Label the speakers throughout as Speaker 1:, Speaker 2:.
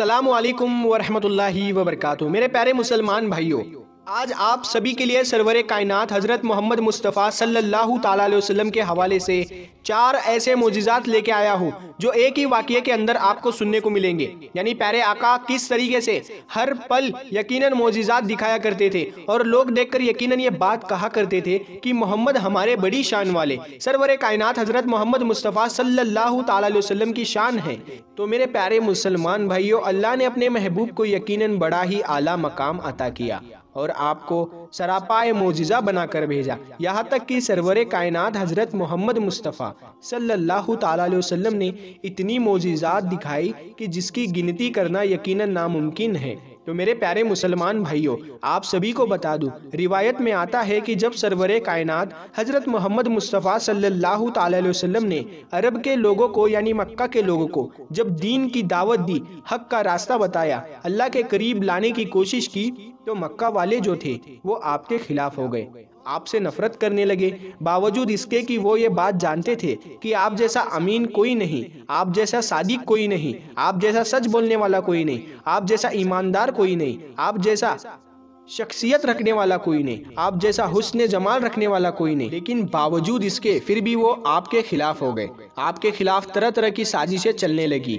Speaker 1: असलकम वरहमल वर्क मेरे प्यारे मुसलमान भाइयों आज आप सभी के लिए सरवर कायनात हज़रत मोहम्मद मुस्तफ़ा सल्लल्लाहु अलैहि वसल्लम के हवाले से चार ऐसे मोजिज़ात लेके आया हूँ जो एक ही वाक्य के अंदर आपको सुनने को मिलेंगे यानी प्यारे आका किस तरीके से हर पल यकीनन मोजिज़ात दिखाया करते थे और लोग देखकर यकीनन ये बात कहा करते थे कि मोहम्मद हमारे बड़ी शान वाले सरवर कायनात हज़रत मोहम्मद मुस्तफ़ा सल्लल्लाहु अलैहि वसल्लम की शान है तो मेरे प्यारे मुसलमान भाइयों अल्लाह ने अपने महबूब को यकीन बड़ा ही आला मकाम अता किया और आपको सरापाए मोजिज़ा बनाकर भेजा यहाँ तक कि सरवर कायनात हज़रत मोहम्मद मुस्तफ़ा सल्लल्लाहु अलैहि वसल्लम ने इतनी मोजिज़ात दिखाई कि जिसकी गिनती करना यकीनन नामुमकिन है तो मेरे प्यारे मुसलमान भाइयों आप सभी को बता दूं रिवायत में आता है कि जब सरवर कायनात हज़रत मोहम्मद मुस्तफ़ा सल्लल्लाहु अलैहि वसल्लम ने अरब के लोगों को यानी मक्का के लोगों को जब दीन की दावत दी हक का रास्ता बताया अल्लाह के करीब लाने की कोशिश की तो मक्का वाले जो थे वो आपके खिलाफ हो गए आपसे नफरत करने लगे बावजूद इसके कि वो ये बात जानते थे कि आप जैसा अमीन कोई नहीं आप जैसा सादिक कोई नहीं आप जैसा सच बोलने वाला कोई नहीं आप जैसा ईमानदार कोई नहीं आप जैसा शख्सियत रखने वाला कोई नहीं आप जैसा हुस्न जमाल रखने वाला कोई नहीं लेकिन बावजूद इसके फिर भी वो आपके खिलाफ हो गए आपके खिलाफ तरह तरह की साजिशें चलने लगी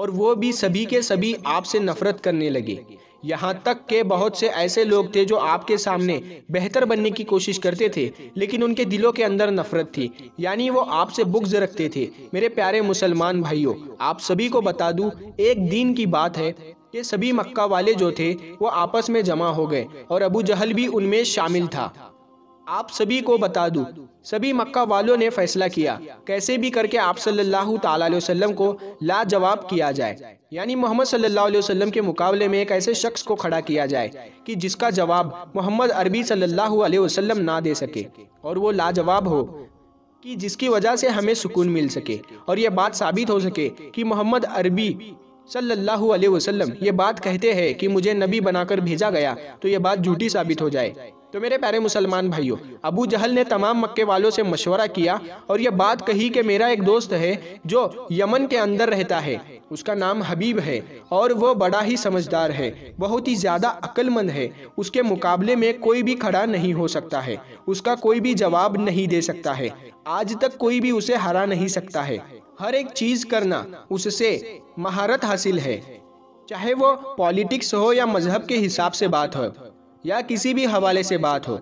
Speaker 1: और वो भी सभी के सभी आपसे नफरत करने लगे यहाँ तक के बहुत से ऐसे लोग थे जो आपके सामने बेहतर बनने की कोशिश करते थे लेकिन उनके दिलों के अंदर नफरत थी यानी वो आपसे बुग्ज रखते थे मेरे प्यारे मुसलमान भाइयों आप सभी को बता दूं एक दिन की बात है कि सभी मक्का वाले जो थे वो आपस में जमा हो गए और अबू जहल भी उनमें शामिल था आप सभी को बता दूं सभी मक्का वालों ने फैसला किया कैसे भी करके आप सल्लल्लाहु अलैहि वसल्लम को लाजवाब किया जाए यानी मोहम्मद सल्लल्लाहु अलैहि वसल्लम के मुकाबले में एक ऐसे शख्स को खड़ा किया जाए कि जिसका जवाब मोहम्मद अरबी सल्लल्लाहु अलैहि वसल्लम ना दे सके और वो लाजवाब हो कि जिसकी वजह से हमें सुकून मिल सके और ये बात साबित हो सके कि मोहम्मद अरबी सल्लल्लाहु अलैहि वसल्लम ये बात कहते हैं कि मुझे नबी बनाकर भेजा गया तो ये बात झूठी साबित हो जाए तो मेरे प्यारे मुसलमान भाइयों अबू जहल ने तमाम मक्के वालों से मशवरा किया और यह बात कही कि मेरा एक दोस्त है जो यमन के अंदर रहता है उसका नाम हबीब है और वो बड़ा ही समझदार है बहुत ही ज़्यादा अक्लमंद है उसके मुकाबले में कोई भी खड़ा नहीं हो सकता है उसका कोई भी जवाब नहीं दे सकता है आज तक कोई भी उसे हरा नहीं सकता है हर एक चीज़ करना उससे महारत हासिल है चाहे वो पॉलिटिक्स हो या मजहब के हिसाब से बात हो या किसी भी हवाले से बात हो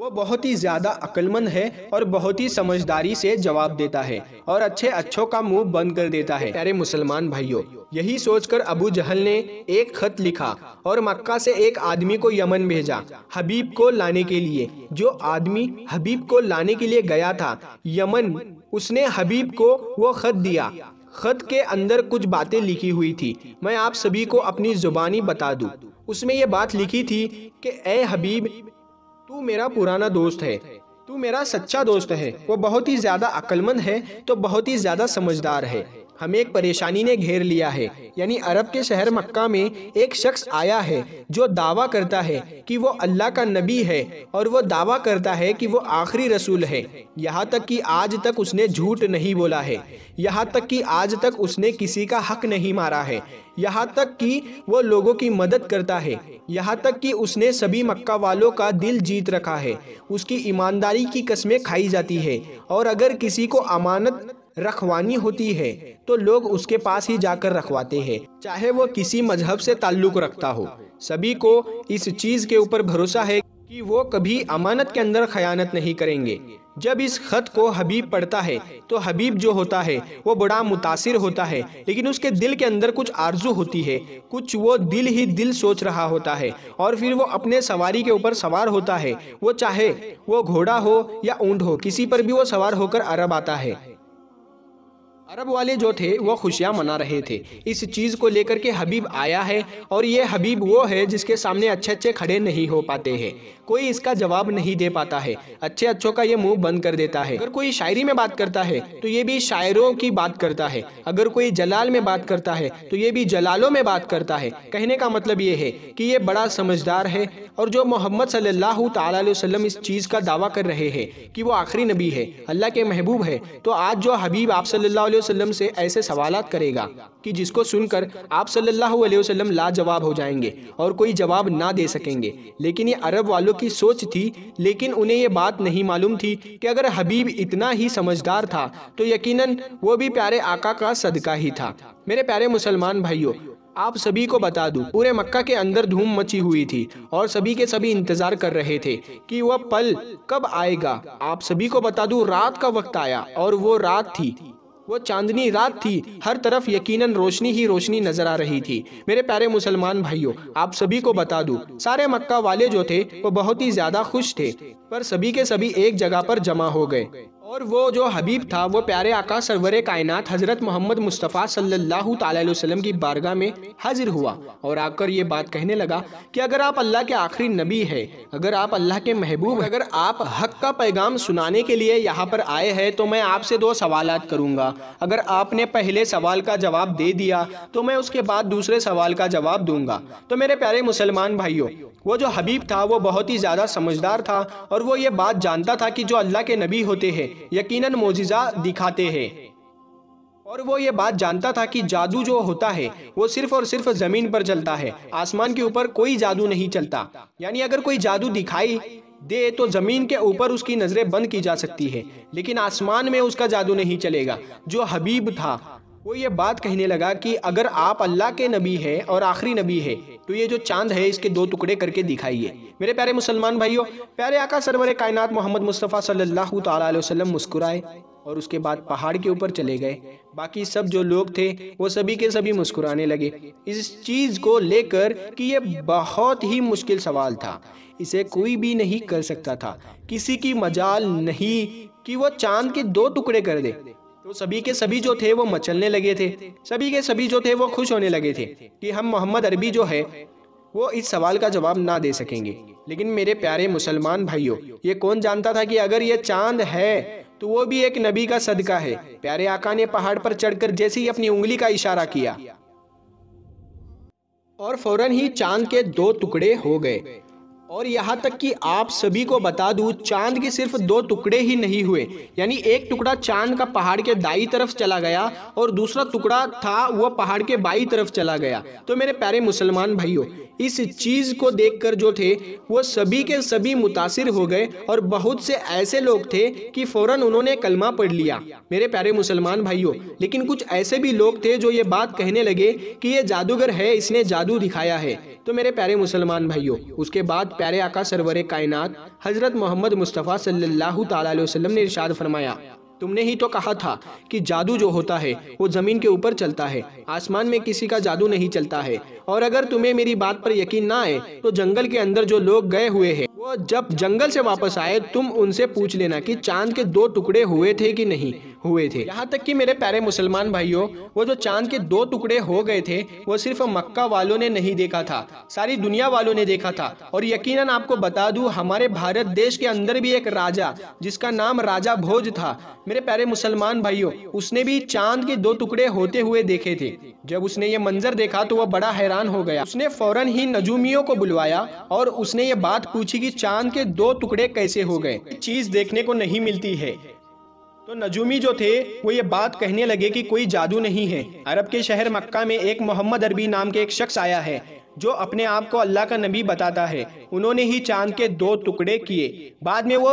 Speaker 1: वो बहुत ही ज़्यादा अक्लमंद है और बहुत ही समझदारी से जवाब देता है और अच्छे अच्छों का मुंह बंद कर देता है अरे मुसलमान भाइयों यही सोचकर अबू जहल ने एक खत लिखा और मक्का से एक आदमी को यमन भेजा हबीब को लाने के लिए जो आदमी हबीब को लाने के लिए गया था यमन उसने हबीब को वो खत दिया खत के अंदर कुछ बातें लिखी हुई थी मैं आप सभी को अपनी जुबानी बता दूँ उसमें यह बात लिखी थी कि ए हबीब तू मेरा पुराना दोस्त है तू मेरा सच्चा दोस्त है वो बहुत ही ज़्यादा अक्लमंद है तो बहुत ही ज़्यादा समझदार है हमें एक परेशानी ने घेर लिया है यानी अरब के शहर मक्का में एक शख्स आया है जो दावा करता है कि वो अल्लाह का नबी है और वो दावा करता है कि वो आखिरी रसूल है यहाँ तक कि आज तक उसने झूठ नहीं बोला है यहाँ तक कि आज तक उसने किसी का हक नहीं मारा है यहाँ तक कि वो लोगों की मदद करता है यहाँ तक कि उसने सभी मक्का वालों का दिल जीत रखा है उसकी ईमानदारी की कस्में खाई जाती है और अगर किसी को अमानत रखवानी होती है तो लोग उसके पास ही जाकर रखवाते हैं चाहे वो किसी मजहब से ताल्लुक रखता हो सभी को इस चीज के ऊपर भरोसा है कि वो कभी अमानत के अंदर खयानत नहीं करेंगे जब इस खत को हबीब पढ़ता है तो हबीब जो होता है वो बड़ा मुतासर होता है लेकिन उसके दिल के अंदर कुछ आरजू होती है कुछ वो दिल ही दिल सोच रहा होता है और फिर वो अपने सवारी के ऊपर सवार होता है वो चाहे वो घोड़ा हो या ऊँट हो किसी पर भी वो सवार होकर अरब आता है अरब वाले जो थे वो खुशियाँ मना रहे थे इस चीज़ को लेकर के हबीब आया है और ये हबीब वो है जिसके सामने अच्छे अच्छे खड़े नहीं हो पाते हैं कोई इसका जवाब नहीं दे पाता है अच्छे अच्छों का ये मुंह बंद कर देता है अगर कोई शायरी में बात करता है तो ये भी शायरों की बात करता है अगर कोई जलाल में बात करता है तो ये भी जलालों में बात करता है कहने का मतलब ये है कि ये बड़ा समझदार है और जो मोहम्मद सल्लल्लाहु अलैहि वसल्लम इस चीज़ का दावा कर रहे हैं कि वो आखिरी नबी है अल्लाह के महबूब है तो आज जो हबीब आप सल्लल्लाहु वसल्लम से ऐसे सवाल करेगा कि जिसको सुनकर आप सल्लल्लाहु अलैहि वसल्लम लाजवाब हो जाएंगे और कोई जवाब ना दे सकेंगे लेकिन ये अरब वालों की सोच थी लेकिन उन्हें ये बात नहीं मालूम थी कि अगर हबीब इतना ही समझदार था तो यकीन वो भी प्यारे आका का सदका ही था मेरे प्यारे मुसलमान भाइयों आप सभी को बता दूं पूरे मक्का के अंदर धूम मची हुई थी और सभी के सभी इंतजार कर रहे थे कि वह पल कब आएगा आप सभी को बता दूं रात का वक्त आया और वो रात थी वो चांदनी रात थी हर तरफ यकीनन रोशनी ही रोशनी नजर आ रही थी मेरे प्यारे मुसलमान भाइयों आप सभी को बता दूं सारे मक्का वाले जो थे वो बहुत ही ज्यादा खुश थे पर सभी के सभी एक जगह पर जमा हो गए और वो जो हबीब था वो प्यारे आका सरवर कायनात हज़रत मोहम्मद मुस्तफ़ा सल्लल्लाहु अलैहि वसल्लम की बारगाह में हाजिर हुआ और आकर ये बात कहने लगा कि अगर आप अल्लाह के आखिरी नबी है अगर आप अल्लाह के महबूब अगर आप हक का पैगाम सुनाने के लिए यहाँ पर आए हैं तो मैं आपसे दो सवाल करूँगा अगर आपने पहले सवाल का जवाब दे दिया तो मैं उसके बाद दूसरे सवाल का जवाब दूंगा तो मेरे प्यारे मुसलमान भाइयों वो जो हबीब था वो बहुत ही ज़्यादा समझदार था और वो ये बात जानता था कि जो अल्लाह के नबी होते हैं यकीनन मोजिज़ा दिखाते हैं और वो ये बात जानता था कि जादू जो होता है वो सिर्फ और सिर्फ जमीन पर चलता है आसमान के ऊपर कोई जादू नहीं चलता यानी अगर कोई जादू दिखाई दे तो जमीन के ऊपर उसकी नजरें बंद की जा सकती है लेकिन आसमान में उसका जादू नहीं चलेगा जो हबीब था वो ये बात कहने लगा कि अगर आप अल्लाह के नबी हैं और आखिरी नबी हैं, तो ये जो चांद है इसके दो टुकड़े करके दिखाइए मेरे प्यारे मुसलमान भाइयों प्यारे आका सरवर कायनात मोहम्मद मुस्तफ़ा सल्लल्लाहु अलैहि वसल्लम मुस्कुराए और उसके बाद पहाड़ के ऊपर चले गए बाकी सब जो लोग थे वो सभी के सभी मुस्कुराने लगे इस चीज़ को लेकर कि ये बहुत ही मुश्किल सवाल था इसे कोई भी नहीं कर सकता था किसी की मजाल नहीं कि वो चांद के दो टुकड़े कर दे तो सभी के सभी जो थे वो मचलने लगे थे सभी के सभी जो थे वो खुश होने लगे थे कि हम मोहम्मद अरबी जो है वो इस सवाल का जवाब ना दे सकेंगे लेकिन मेरे प्यारे मुसलमान भाइयों ये कौन जानता था कि अगर ये चांद है तो वो भी एक नबी का सदका है प्यारे आका ने पहाड़ पर चढ़कर जैसे ही अपनी उंगली का इशारा किया और फौरन ही चांद के दो टुकड़े हो गए और यहाँ तक कि आप सभी को बता दूँ चांद के सिर्फ दो टुकड़े ही नहीं हुए यानी एक टुकड़ा चांद का पहाड़ के दाई तरफ चला गया और दूसरा टुकड़ा था वह पहाड़ के बाई तरफ चला गया तो मेरे प्यारे मुसलमान भाइयों इस चीज़ को देखकर जो थे वो सभी के सभी मुतासर हो गए और बहुत से ऐसे लोग थे कि फ़ौर उन्होंने कलमा पढ़ लिया मेरे प्यारे मुसलमान भाइयों लेकिन कुछ ऐसे भी लोग थे जो ये बात कहने लगे कि ये जादूगर है इसने जादू दिखाया है तो मेरे प्यारे मुसलमान भाइयों उसके बाद प्यारे आका सरवर कायनात हज़रत मोहम्मद मुस्तफ़ा सल्लल्लाहु अलैहि वसल्लम ने इरशाद फरमाया तुमने ही तो कहा था कि जादू जो होता है वो ज़मीन के ऊपर चलता है आसमान में किसी का जादू नहीं चलता है और अगर तुम्हें मेरी बात पर यकीन ना आए तो जंगल के अंदर जो लोग गए हुए हैं वो जब जंगल से वापस आए तुम उनसे पूछ लेना कि चांद के दो टुकड़े हुए थे कि नहीं हुए थे यहाँ तक कि मेरे प्यारे मुसलमान भाइयों वो जो चांद के दो टुकड़े हो गए थे वो सिर्फ मक्का वालों ने नहीं देखा था सारी दुनिया वालों ने देखा था और यकीन आपको बता दू हमारे भारत देश के अंदर भी एक राजा जिसका नाम राजा भोज था मेरे प्यारे मुसलमान भाइयों उसने भी चांद के दो टुकड़े होते हुए देखे थे जब उसने ये मंजर देखा तो वह बड़ा हैरान हो गया उसने फौरन ही नजूमियों को बुलवाया और उसने ये बात पूछी कि चांद के दो टुकड़े कैसे हो गए चीज देखने को नहीं मिलती है तो नजूमी जो थे वो ये बात कहने लगे कि कोई जादू नहीं है अरब के शहर मक्का में एक मोहम्मद अरबी नाम के एक शख्स आया है जो अपने आप को अल्लाह का नबी बताता है उन्होंने ही चांद के दो टुकड़े किए बाद में वो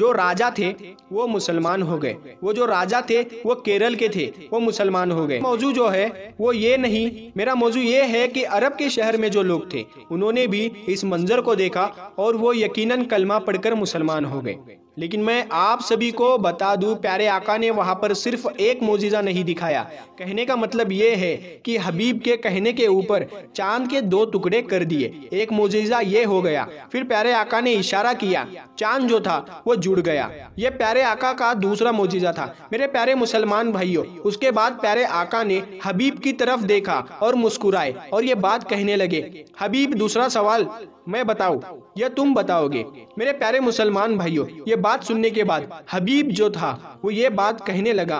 Speaker 1: जो राजा थे वो मुसलमान हो गए वो जो राजा थे वो केरल के थे वो मुसलमान हो गए मौजू जो है वो ये नहीं मेरा मौजू ये है कि अरब के शहर में जो लोग थे उन्होंने भी इस मंजर को देखा और वो यकीनन कलमा पढ़कर मुसलमान हो गए लेकिन मैं आप सभी को बता दूं प्यारे आका ने वहां पर सिर्फ एक मोजिज़ा नहीं दिखाया कहने का मतलब ये है कि हबीब के कहने के ऊपर चांद के दो टुकड़े कर दिए एक मोजिज़ा ये हो गया फिर प्यारे आका ने इशारा किया चांद जो था वो जुड़ गया ये प्यारे आका का दूसरा मोजिज़ा था मेरे प्यारे मुसलमान भाइयों उसके बाद प्यारे आका ने हबीब की तरफ देखा और मुस्कुराए और ये बात कहने लगे हबीब दूसरा सवाल मैं बताऊँ या तुम बताओगे मेरे प्यारे मुसलमान भाइयों ये बात सुनने के बाद हबीब जो था वो ये बात कहने लगा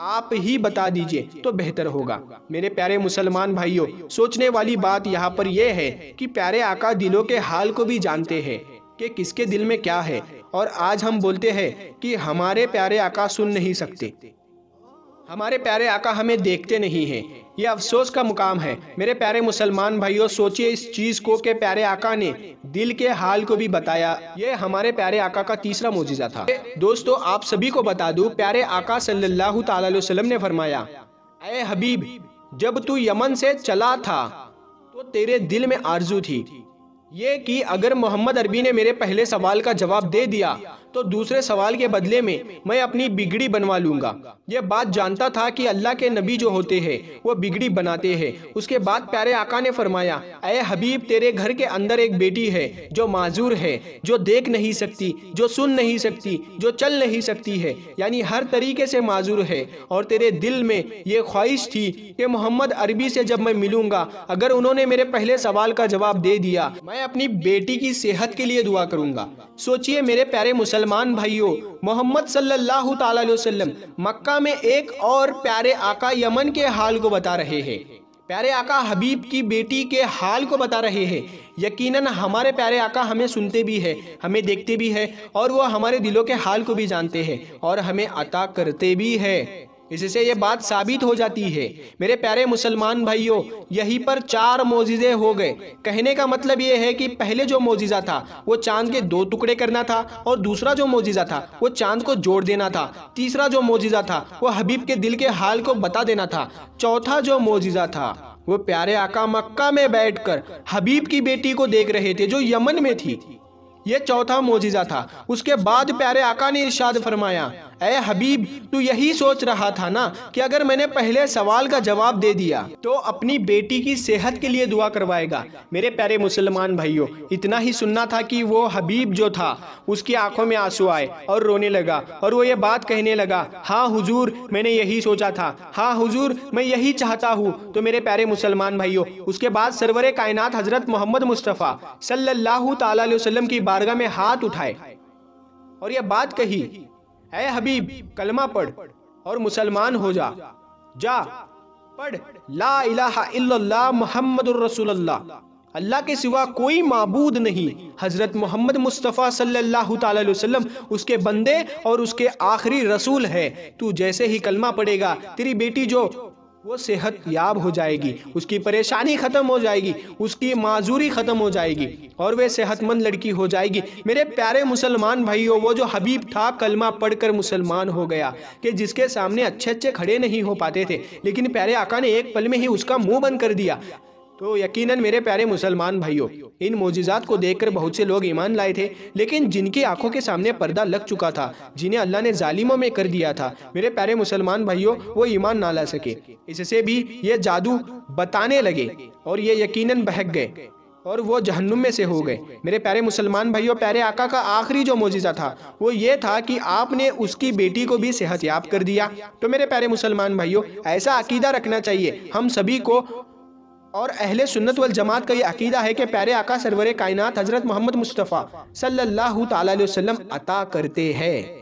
Speaker 1: आप ही बता दीजिए तो बेहतर होगा मेरे प्यारे मुसलमान भाइयों सोचने वाली बात यहाँ पर यह है कि प्यारे आका दिलों के हाल को भी जानते हैं कि किसके दिल में क्या है और आज हम बोलते हैं कि हमारे प्यारे आका सुन नहीं सकते हमारे प्यारे आका हमें देखते नहीं हैं यह अफसोस का मुकाम है मेरे प्यारे मुसलमान भाइयों सोचिए इस चीज को के प्यारे आका ने दिल के हाल को भी बताया ये हमारे प्यारे आका का तीसरा मोजिजा था दोस्तों आप सभी को बता दूं प्यारे आका सल्लल्लाहु अलैहि वसल्लम ने फरमाया अय हबीब जब तू यमन से चला था तो तेरे दिल में आरजू थी ये की अगर मोहम्मद अरबी ने मेरे पहले सवाल का जवाब दे दिया तो दूसरे सवाल के बदले में मैं अपनी बिगड़ी बनवा लूंगा यह बात जानता था कि अल्लाह के नबी जो होते हैं वो बिगड़ी बनाते हैं उसके बाद प्यारे आका ने फरमाया अय हबीब तेरे घर के अंदर एक बेटी है जो माजूर है जो देख नहीं सकती जो सुन नहीं सकती जो चल नहीं सकती है यानी हर तरीके से माजूर है और तेरे दिल में ये ख्वाहिश थी कि मोहम्मद अरबी से जब मैं मिलूंगा अगर उन्होंने मेरे पहले सवाल का जवाब दे दिया मैं अपनी बेटी की सेहत के लिए दुआ करूंगा सोचिए मेरे प्यारे मुसलमान मुसलमान भाइयों मोहम्मद सल्लल्लाहु अलैहि वसल्लम मक्का में एक और प्यारे आका यमन के हाल को बता रहे हैं प्यारे आका हबीब की बेटी के हाल को बता रहे हैं यकीनन हमारे प्यारे आका हमें सुनते भी है हमें देखते भी है और वह हमारे दिलों के हाल को भी जानते हैं और हमें अता करते भी है इससे ये बात साबित हो जाती है मेरे प्यारे मुसलमान भाइयों यहीं पर चार मोजिज़े हो गए कहने का मतलब ये है कि पहले जो मोजिज़ा था वो चांद के दो टुकड़े करना था और दूसरा जो मोजिज़ा था वो चांद को जोड़ देना था तीसरा जो मोजिज़ा था वो हबीब के दिल के हाल को बता देना था चौथा जो मोजिज़ा था वो प्यारे आका मक्का में कर हबीब की बेटी को देख रहे थे जो यमन में थी ये चौथा मोजिज़ा था उसके बाद प्यारे आका ने इर्शाद फरमाया ए हबीब तू यही सोच रहा था ना कि अगर मैंने पहले सवाल का जवाब दे दिया तो अपनी बेटी की सेहत के लिए दुआ करवाएगा मेरे प्यारे मुसलमान भाइयों इतना ही सुनना था कि वो हबीब जो था उसकी आंखों में आंसू आए और रोने लगा और वो ये बात कहने लगा हाँ हुजूर मैंने यही सोचा था हाँ हुजूर मैं यही चाहता हूँ तो मेरे प्यारे मुसलमान भाइयों उसके बाद सरवर कायनात हजरत मोहम्मद मुस्तफ़ा सल्लल्लाहु तला वसल्लम की बारगाह में हाथ उठाए और यह बात कही है हबीब कलमा पढ़ और मुसलमान हो जा जा पढ़ ला इलाहा इल्लल्लाह मोहम्मद अल्लाह के सिवा कोई मबूद नहीं हज़रत मोहम्मद मुस्तफ़ा सल्लल्लाहु अलैहि वसल्लम उसके बंदे और उसके आखिरी रसूल है तू जैसे ही कलमा पड़ेगा तेरी बेटी जो वो सेहत याब हो जाएगी उसकी परेशानी ख़त्म हो जाएगी उसकी माजूरी ख़त्म हो जाएगी और वे सेहतमंद लड़की हो जाएगी मेरे प्यारे मुसलमान भाइयों वो जो हबीब था कलमा पढ़कर मुसलमान हो गया कि जिसके सामने अच्छे अच्छे खड़े नहीं हो पाते थे लेकिन प्यारे आका ने एक पल में ही उसका मुंह बंद कर दिया तो यकीनन मेरे प्यारे मुसलमान भाइयों इन मोजिज़ात को देखकर बहुत से लोग ईमान लाए थे लेकिन जिनकी आंखों के सामने पर्दा लग चुका था जिन्हें अल्लाह ने जालिमों में कर दिया था मेरे प्यारे मुसलमान भाइयों वो ईमान ना ला सके इससे भी ये जादू बताने लगे और ये यकीनन बहक गए और वो जहन्नुम में से हो गए मेरे प्यारे मुसलमान भाइयों प्यारे आका का आखिरी जो मोजिज़ा था वो ये था कि आपने उसकी बेटी को भी सेहत याब कर दिया तो मेरे प्यारे मुसलमान भाइयों ऐसा अकीदा रखना चाहिए हम सभी को और अहले सुन्नत वल जमात का ये अकीदा है कि प्यारे आका सरवर कायनात हज़रत मोहम्मद मुस्तफ़ा सल्लल्लाहु अलैहि वसल्लम अता करते हैं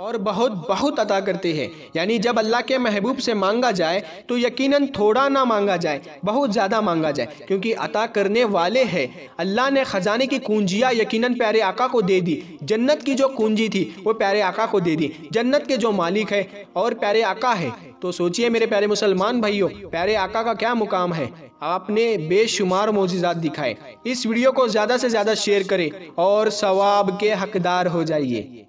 Speaker 1: और बहुत बहुत अता करते हैं यानी जब अल्लाह के महबूब से मांगा जाए तो यकीनन थोड़ा ना मांगा जाए बहुत ज़्यादा मांगा जाए क्योंकि अता करने वाले हैं अल्लाह ने ख़जाने की कुंजिया यकीनन प्यारे आका को दे दी जन्नत की जो कुंजी थी वो प्यारे आका को दे दी जन्नत के जो मालिक है और प्यारे आका है तो सोचिए मेरे प्यारे मुसलमान भाइयों प्यारे आका का क्या मुकाम है आपने बेशुमार मोजिजात दिखाए इस वीडियो को ज़्यादा से ज़्यादा शेयर करें और सवाब के हकदार हो जाइए